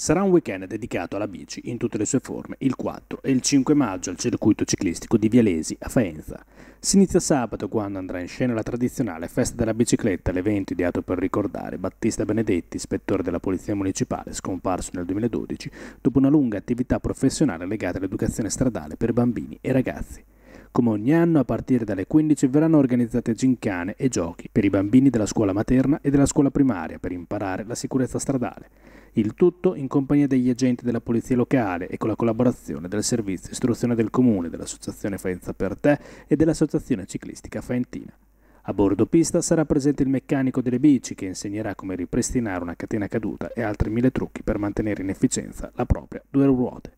Sarà un weekend dedicato alla bici in tutte le sue forme, il 4 e il 5 maggio al circuito ciclistico di Vialesi a Faenza. Si inizia sabato quando andrà in scena la tradizionale festa della bicicletta, l'evento ideato per ricordare Battista Benedetti, ispettore della Polizia Municipale, scomparso nel 2012, dopo una lunga attività professionale legata all'educazione stradale per bambini e ragazzi. Come ogni anno, a partire dalle 15 verranno organizzate gincane e giochi per i bambini della scuola materna e della scuola primaria per imparare la sicurezza stradale. Il tutto in compagnia degli agenti della polizia locale e con la collaborazione del servizio istruzione del comune, dell'associazione Faenza per te e dell'associazione ciclistica Faentina. A bordo pista sarà presente il meccanico delle bici che insegnerà come ripristinare una catena caduta e altri mille trucchi per mantenere in efficienza la propria due ruote.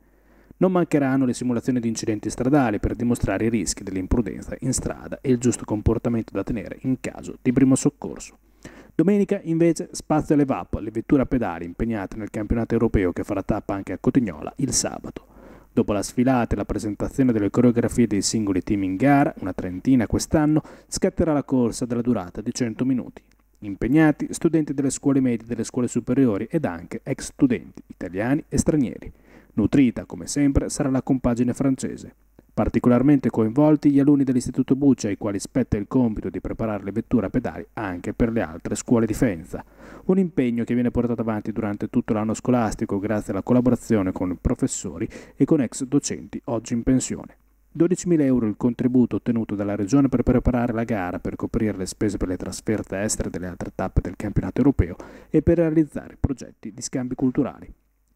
Non mancheranno le simulazioni di incidenti stradali per dimostrare i rischi dell'imprudenza in strada e il giusto comportamento da tenere in caso di primo soccorso. Domenica invece spazio alle VAP, le vetture a pedali impegnate nel campionato europeo che farà tappa anche a Cotignola il sabato. Dopo la sfilata e la presentazione delle coreografie dei singoli team in gara, una trentina quest'anno, scatterà la corsa della durata di 100 minuti. Impegnati studenti delle scuole medie, delle scuole superiori ed anche ex studenti italiani e stranieri. Nutrita, come sempre, sarà la compagine francese. Particolarmente coinvolti gli alunni dell'Istituto Bucci ai quali spetta il compito di preparare le vetture a pedali anche per le altre scuole di Faenza, un impegno che viene portato avanti durante tutto l'anno scolastico grazie alla collaborazione con professori e con ex docenti oggi in pensione. 12.000 euro il contributo ottenuto dalla Regione per preparare la gara, per coprire le spese per le trasferte estere delle altre tappe del campionato europeo e per realizzare progetti di scambi culturali.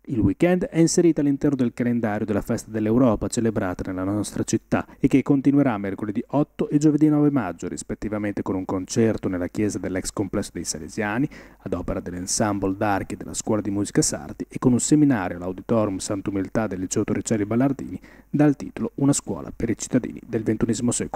Il weekend è inserito all'interno del calendario della Festa dell'Europa celebrata nella nostra città e che continuerà mercoledì 8 e giovedì 9 maggio, rispettivamente con un concerto nella chiesa dell'ex complesso dei Salesiani, ad opera dell'ensemble d'archi della Scuola di Musica Sardi e con un seminario all'Auditorium Sant'Umiltà del Liceo Torricelli Ballardini dal titolo Una scuola per i cittadini del XXI secolo.